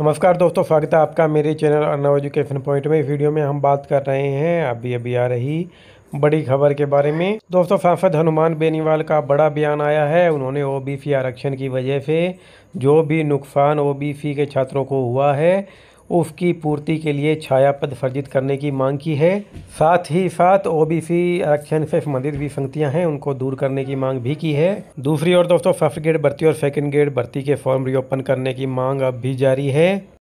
नमस्कार दोस्तों स्वागत है आपका मेरे चैनल अर्नव एजुकेशन पॉइंट में इस वीडियो में हम बात कर रहे हैं अभी अभी आ रही बड़ी खबर के बारे में दोस्तों सांसद हनुमान बेनीवाल का बड़ा बयान आया है उन्होंने ओबीसी आरक्षण की वजह से जो भी नुकसान ओबीसी के छात्रों को हुआ है उसकी पूर्ति के लिए छायापद सर्जित करने की मांग की है साथ ही साथ ओबीसी आरक्षण से संबंधित भी विसंगतियां हैं उनको दूर करने की मांग भी की है दूसरी ओर दोस्तों फर्स्ट ग्रेड भर्ती और सेकेंड ग्रेड भर्ती के फॉर्म रीओपन करने की मांग अब भी जारी है